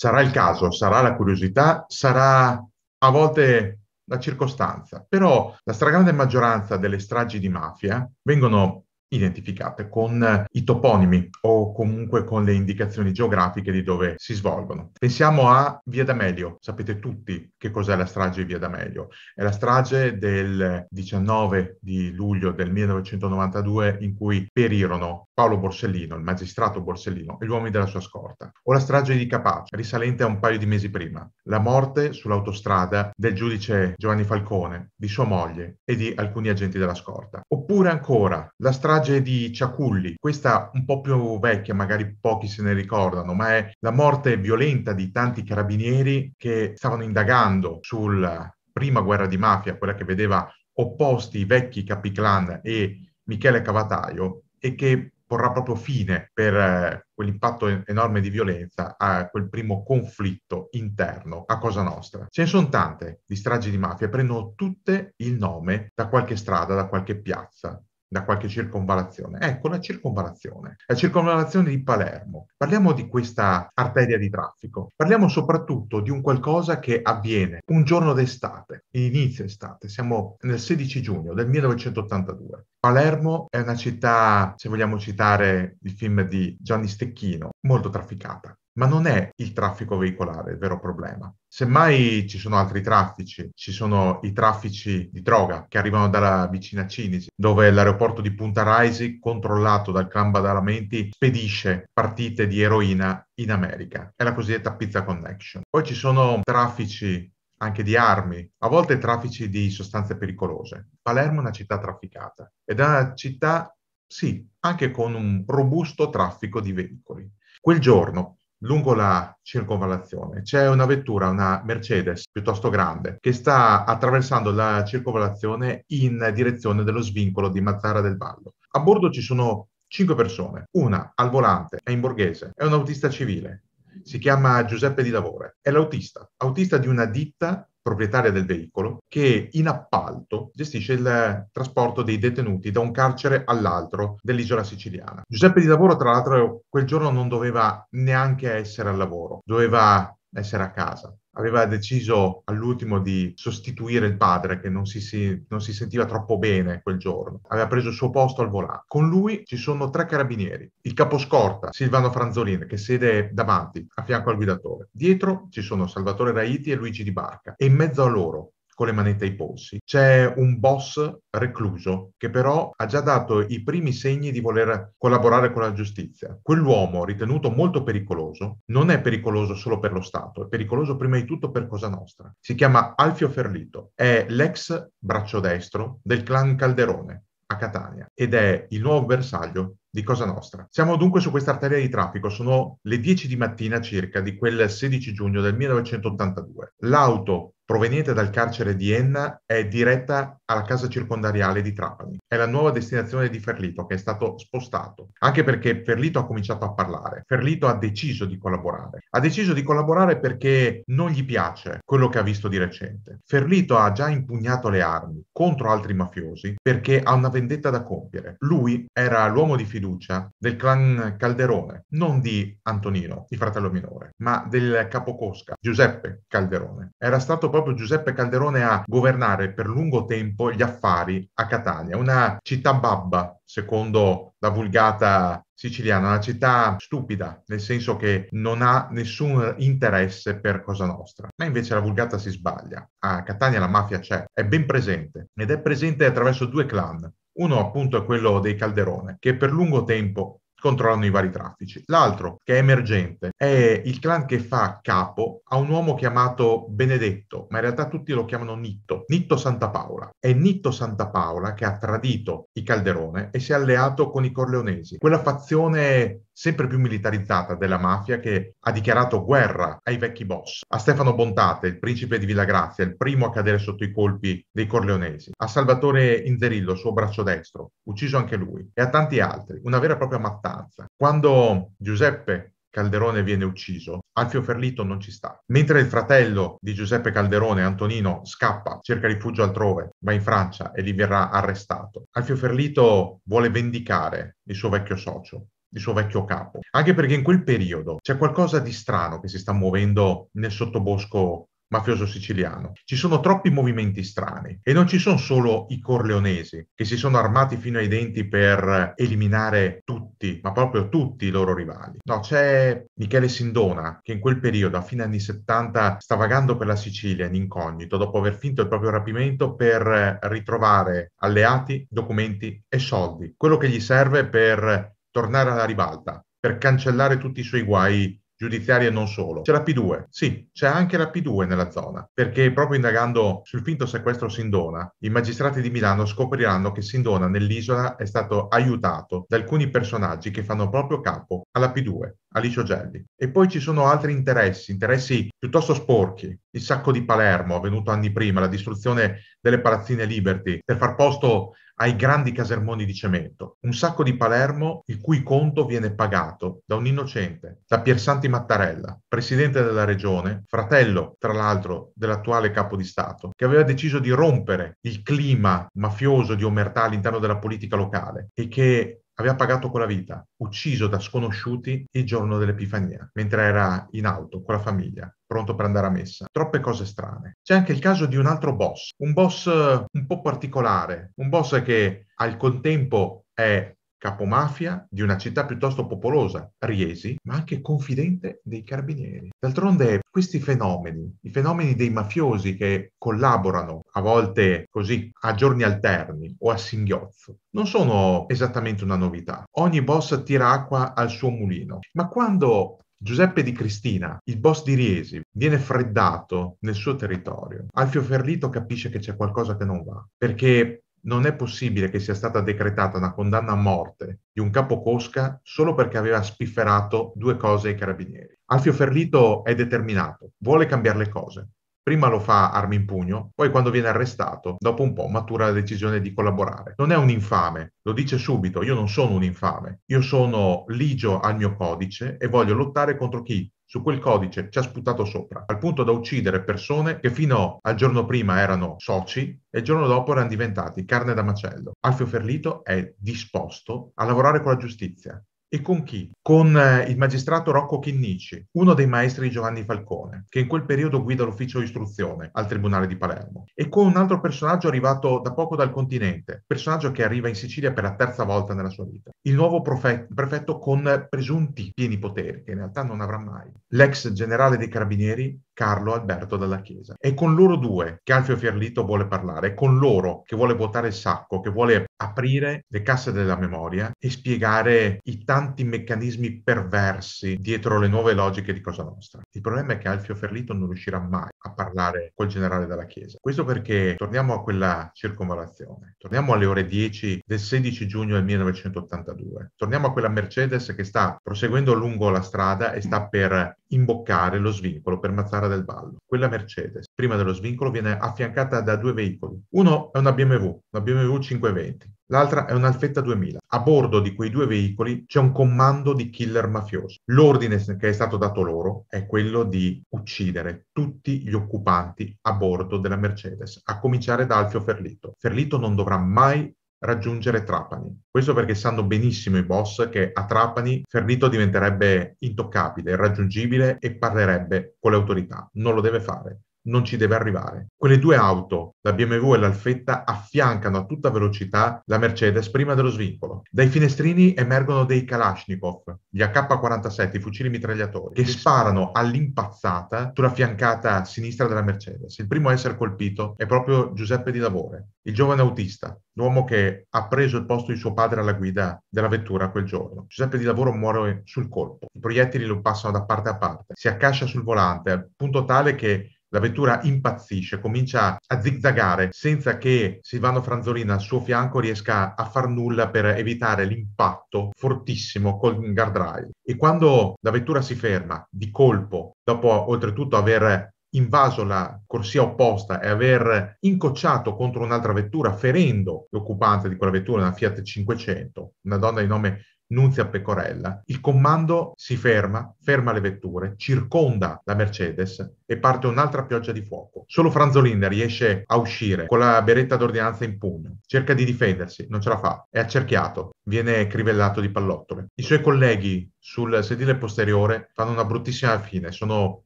sarà il caso, sarà la curiosità, sarà a volte la circostanza, però la stragrande maggioranza delle stragi di mafia vengono identificate con i toponimi o comunque con le indicazioni geografiche di dove si svolgono. Pensiamo a Via D'Amelio, sapete tutti che cos'è la strage di Via D'Amelio. È la strage del 19 di luglio del 1992 in cui perirono Paolo Borsellino, il magistrato Borsellino e gli uomini della sua scorta, o la strage di Capace, risalente a un paio di mesi prima, la morte sull'autostrada del giudice Giovanni Falcone, di sua moglie e di alcuni agenti della scorta, oppure ancora la strage di Ciaculli, questa un po' più vecchia, magari pochi se ne ricordano, ma è la morte violenta di tanti carabinieri che stavano indagando sulla prima guerra di mafia, quella che vedeva opposti i vecchi capiclan e Michele Cavataio, e che porrà proprio fine per eh, quell'impatto enorme di violenza a quel primo conflitto interno a Cosa Nostra. Ce ne sono tante di stragi di mafia, prendono tutte il nome da qualche strada, da qualche piazza, da qualche circonvalazione. Ecco, la circonvalazione, la circonvalazione di Palermo. Parliamo di questa arteria di traffico, parliamo soprattutto di un qualcosa che avviene un giorno d'estate, inizio estate, siamo nel 16 giugno del 1982. Palermo è una città, se vogliamo citare il film di Gianni Stecchino, molto trafficata ma non è il traffico veicolare il vero problema. Semmai ci sono altri traffici, ci sono i traffici di droga che arrivano dalla vicina Cinisi, dove l'aeroporto di Punta Raisi, controllato dal clan Badalamenti, spedisce partite di eroina in America. È la cosiddetta pizza connection. Poi ci sono traffici anche di armi, a volte traffici di sostanze pericolose. Palermo è una città trafficata ed è una città, sì, anche con un robusto traffico di veicoli. Quel giorno lungo la circonvallazione. C'è una vettura, una Mercedes piuttosto grande, che sta attraversando la circonvallazione in direzione dello svincolo di Mazzara del Vallo. A bordo ci sono cinque persone, una al volante, è in borghese, è un autista civile, si chiama Giuseppe Di Lavore, è l'autista, autista di una ditta proprietaria del veicolo, che in appalto gestisce il trasporto dei detenuti da un carcere all'altro dell'isola siciliana. Giuseppe Di Lavoro, tra l'altro, quel giorno non doveva neanche essere al lavoro, doveva essere a casa aveva deciso all'ultimo di sostituire il padre che non si, si, non si, sentiva troppo bene quel giorno. Aveva preso il suo posto al volante. Con lui ci sono tre carabinieri, il caposcorta Silvano Franzolin che siede davanti a fianco al guidatore. Dietro ci sono Salvatore Raiti e Luigi Di Barca e in mezzo a loro con le manette ai polsi. C'è un boss recluso che però ha già dato i primi segni di voler collaborare con la giustizia. Quell'uomo, ritenuto molto pericoloso, non è pericoloso solo per lo Stato, è pericoloso prima di tutto per Cosa Nostra. Si chiama Alfio Ferlito, è l'ex braccio destro del clan Calderone a Catania ed è il nuovo bersaglio di Cosa Nostra. Siamo dunque su questa arteria di traffico, sono le 10 di mattina circa di quel 16 giugno del 1982. L'auto proveniente dal carcere di Enna è diretta alla casa circondariale di Trapani. È la nuova destinazione di Ferlito che è stato spostato, anche perché Ferlito ha cominciato a parlare, Ferlito ha deciso di collaborare. Ha deciso di collaborare perché non gli piace quello che ha visto di recente. Ferlito ha già impugnato le armi contro altri mafiosi perché ha una vendetta da compiere. Lui era l'uomo di fiducia fiducia del clan Calderone, non di Antonino, il fratello minore, ma del capo Cosca, Giuseppe Calderone. Era stato proprio Giuseppe Calderone a governare per lungo tempo gli affari a Catania, una città babba, secondo la vulgata siciliana, una città stupida, nel senso che non ha nessun interesse per Cosa Nostra. Ma invece la vulgata si sbaglia. A Catania la mafia c'è, è ben presente ed è presente attraverso due clan, uno appunto è quello dei calderone, che per lungo tempo controllano i vari traffici. L'altro, che è emergente, è il clan che fa capo a un uomo chiamato Benedetto, ma in realtà tutti lo chiamano Nitto, Nitto Santa Paola. È Nitto Santa Paola che ha tradito i Calderone e si è alleato con i Corleonesi, quella fazione sempre più militarizzata della mafia che ha dichiarato guerra ai vecchi boss, a Stefano Bontate, il principe di Villagrazia, il primo a cadere sotto i colpi dei corleonesi, a Salvatore Inzerillo, suo braccio destro, ucciso anche lui, e a tanti altri, una vera e propria mattanza. Quando Giuseppe Calderone viene ucciso, Alfio Ferlito non ci sta. Mentre il fratello di Giuseppe Calderone, Antonino, scappa, cerca rifugio altrove, va in Francia e lì verrà arrestato. Alfio Ferlito vuole vendicare il suo vecchio socio, il suo vecchio capo. Anche perché in quel periodo c'è qualcosa di strano che si sta muovendo nel sottobosco mafioso siciliano. Ci sono troppi movimenti strani e non ci sono solo i corleonesi che si sono armati fino ai denti per eliminare tutti, ma proprio tutti i loro rivali. No, c'è Michele Sindona che in quel periodo, a fine anni 70, sta vagando per la Sicilia in incognito dopo aver finto il proprio rapimento per ritrovare alleati, documenti e soldi, quello che gli serve per tornare alla ribalta per cancellare tutti i suoi guai giudiziari e non solo. C'è la P2, sì, c'è anche la P2 nella zona, perché proprio indagando sul finto sequestro Sindona, i magistrati di Milano scopriranno che Sindona nell'isola è stato aiutato da alcuni personaggi che fanno proprio capo alla P2, Alicio Gelli. E poi ci sono altri interessi, interessi piuttosto sporchi. Il sacco di Palermo, avvenuto anni prima, la distruzione delle palazzine Liberty, per far posto ai grandi casermoni di cemento, un sacco di Palermo il cui conto viene pagato da un innocente, da Piersanti Mattarella, presidente della regione, fratello tra l'altro dell'attuale capo di Stato, che aveva deciso di rompere il clima mafioso di omertà all'interno della politica locale e che aveva pagato con la vita, ucciso da sconosciuti il giorno dell'Epifania, mentre era in auto con la famiglia, pronto per andare a messa. Troppe cose strane. C'è anche il caso di un altro boss, un boss eh, un po' particolare, un boss che al contempo è capomafia di una città piuttosto popolosa, Riesi, ma anche confidente dei carabinieri. D'altronde questi fenomeni, i fenomeni dei mafiosi che collaborano a volte così a giorni alterni o a singhiozzo, non sono esattamente una novità. Ogni boss tira acqua al suo mulino, ma quando Giuseppe di Cristina, il boss di Riesi, viene freddato nel suo territorio. Alfio Ferrito capisce che c'è qualcosa che non va, perché non è possibile che sia stata decretata una condanna a morte di un capo Cosca solo perché aveva spifferato due cose ai carabinieri. Alfio Ferlito è determinato, vuole cambiare le cose. Prima lo fa armi in pugno, poi quando viene arrestato, dopo un po' matura la decisione di collaborare. Non è un infame, lo dice subito, io non sono un infame, io sono ligio al mio codice e voglio lottare contro chi su quel codice ci ha sputato sopra, al punto da uccidere persone che fino al giorno prima erano soci e il giorno dopo erano diventati carne da macello. Alfio Ferlito è disposto a lavorare con la giustizia, e con chi? Con eh, il magistrato Rocco Chinnici, uno dei maestri di Giovanni Falcone, che in quel periodo guida l'ufficio di istruzione al Tribunale di Palermo, e con un altro personaggio arrivato da poco dal continente, personaggio che arriva in Sicilia per la terza volta nella sua vita, il nuovo profe- prefetto con presunti pieni poteri, che in realtà non avrà mai, l'ex generale dei carabinieri Carlo Alberto Dalla Chiesa. È con loro due che Alfio Fierlito vuole parlare, è con loro che vuole votare il sacco, che vuole aprire le casse della memoria e spiegare i tanti meccanismi perversi dietro le nuove logiche di Cosa Nostra. Il problema è che Alfio Ferlito non riuscirà mai a parlare col generale della Chiesa. Questo perché torniamo a quella circonvalazione, torniamo alle ore 10 del 16 giugno del 1982, torniamo a quella Mercedes che sta proseguendo lungo la strada e sta per imboccare lo svincolo per Mazzara del Ballo. Quella Mercedes, prima dello svincolo, viene affiancata da due veicoli. Uno è una BMW, una BMW 520, l'altra è un'Alfetta 2000. A bordo di quei due veicoli c'è un comando di killer mafiosi. L'ordine che è stato dato loro è quello di uccidere tutti gli occupanti a bordo della Mercedes, a cominciare da Alfio Ferlito. Ferlito non dovrà mai raggiungere Trapani. Questo perché sanno benissimo i boss che a Trapani Ferrito diventerebbe intoccabile, irraggiungibile e parlerebbe con le autorità. Non lo deve fare non ci deve arrivare. Quelle due auto, la BMW e l'Alfetta, affiancano a tutta velocità la Mercedes prima dello svincolo. Dai finestrini emergono dei Kalashnikov, gli AK-47, i fucili mitragliatori, che sparano all'impazzata sulla fiancata sinistra della Mercedes. Il primo a essere colpito è proprio Giuseppe Di Lavore, il giovane autista, l'uomo che ha preso il posto di suo padre alla guida della vettura quel giorno. Giuseppe Di Lavoro muore sul colpo, i proiettili lo passano da parte a parte, si accascia sul volante al punto tale che la vettura impazzisce, comincia a zigzagare senza che Silvano Franzolina al suo fianco riesca a far nulla per evitare l'impatto fortissimo col guardrail. E quando la vettura si ferma di colpo, dopo oltretutto aver invaso la corsia opposta e aver incocciato contro un'altra vettura ferendo l'occupante di quella vettura, una Fiat 500, una donna di nome Nunzia Pecorella, il comando si ferma, ferma le vetture, circonda la Mercedes e parte un'altra pioggia di fuoco. Solo Franzolin riesce a uscire con la beretta d'ordinanza in pugno. Cerca di difendersi, non ce la fa. È accerchiato, viene crivellato di pallottole. I suoi colleghi sul sedile posteriore fanno una bruttissima fine, sono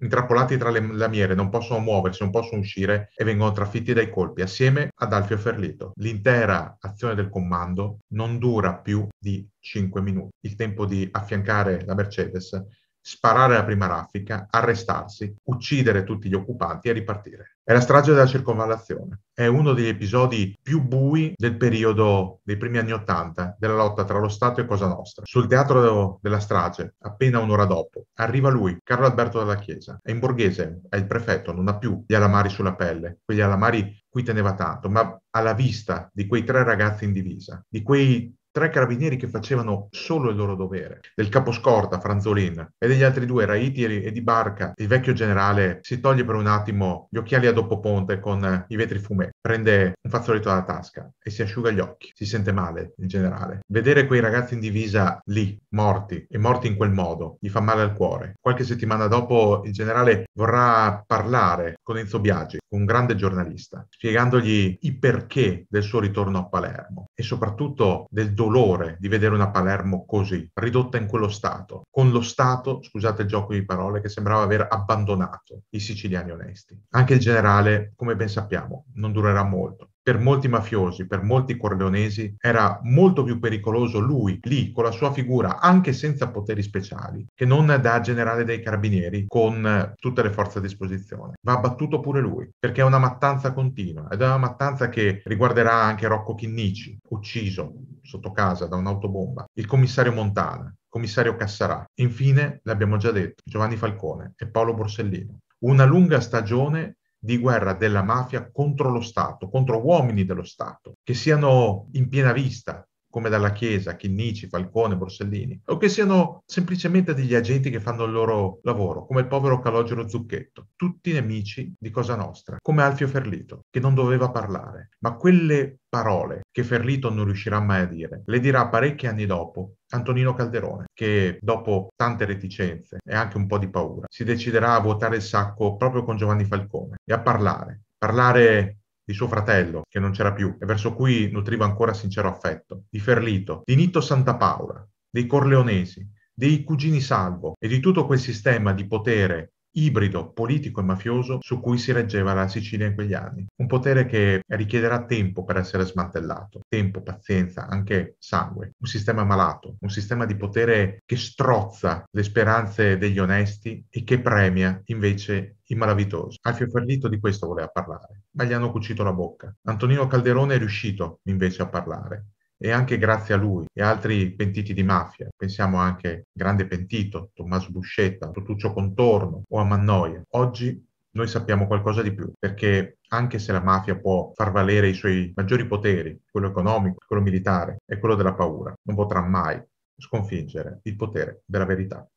intrappolati tra le lamiere, non possono muoversi, non possono uscire e vengono trafitti dai colpi assieme ad Alfio Ferlito. L'intera azione del comando non dura più di 5 minuti, il tempo di affiancare la Mercedes sparare la prima raffica, arrestarsi, uccidere tutti gli occupanti e ripartire. È la strage della circonvallazione. È uno degli episodi più bui del periodo dei primi anni Ottanta, della lotta tra lo Stato e Cosa Nostra. Sul teatro della strage, appena un'ora dopo, arriva lui, Carlo Alberto dalla Chiesa. È in borghese, è il prefetto, non ha più gli alamari sulla pelle, quegli alamari cui teneva tanto, ma alla vista di quei tre ragazzi in divisa, di quei tre carabinieri che facevano solo il loro dovere, del caposcorta Franzolin e degli altri due, Raiti e Di Barca, il vecchio generale si toglie per un attimo gli occhiali a doppio ponte con eh, i vetri fumè, prende un fazzoletto dalla tasca e si asciuga gli occhi, si sente male il generale. Vedere quei ragazzi in divisa lì, morti, e morti in quel modo, gli fa male al cuore. Qualche settimana dopo il generale vorrà parlare con Enzo Biagi, un grande giornalista, spiegandogli i perché del suo ritorno a Palermo e soprattutto del dovere dolore di vedere una Palermo così, ridotta in quello stato, con lo stato, scusate il gioco di parole, che sembrava aver abbandonato i siciliani onesti. Anche il generale, come ben sappiamo, non durerà molto per molti mafiosi, per molti corleonesi, era molto più pericoloso lui lì con la sua figura, anche senza poteri speciali, che non da generale dei carabinieri con eh, tutte le forze a disposizione. Va abbattuto pure lui, perché è una mattanza continua ed è una mattanza che riguarderà anche Rocco Chinnici, ucciso sotto casa da un'autobomba, il commissario Montana, il commissario Cassarà, infine, l'abbiamo già detto, Giovanni Falcone e Paolo Borsellino. Una lunga stagione di guerra della mafia contro lo Stato, contro uomini dello Stato, che siano in piena vista, come dalla Chiesa, Chinnici, Falcone, Borsellini, o che siano semplicemente degli agenti che fanno il loro lavoro, come il povero Calogero Zucchetto, tutti nemici di Cosa Nostra, come Alfio Ferlito, che non doveva parlare, ma quelle parole che Ferlito non riuscirà mai a dire, le dirà parecchi anni dopo Antonino Calderone, che dopo tante reticenze e anche un po' di paura, si deciderà a vuotare il sacco proprio con Giovanni Falcone e a parlare, parlare di suo fratello, che non c'era più, e verso cui nutriva ancora sincero affetto, di Ferlito, di Nitto Santa Paola, dei Corleonesi, dei cugini Salvo e di tutto quel sistema di potere ibrido politico e mafioso su cui si reggeva la Sicilia in quegli anni. Un potere che richiederà tempo per essere smantellato, tempo, pazienza, anche sangue. Un sistema malato, un sistema di potere che strozza le speranze degli onesti e che premia invece i malavitosi. Alfio Ferlito di questo voleva parlare, ma gli hanno cucito la bocca. Antonino Calderone è riuscito invece a parlare e anche grazie a lui e altri pentiti di mafia, pensiamo anche al grande pentito Tommaso Buscetta, Totuccio Contorno o a Mannoia, oggi noi sappiamo qualcosa di più, perché anche se la mafia può far valere i suoi maggiori poteri, quello economico, quello militare e quello della paura, non potrà mai sconfiggere il potere della verità.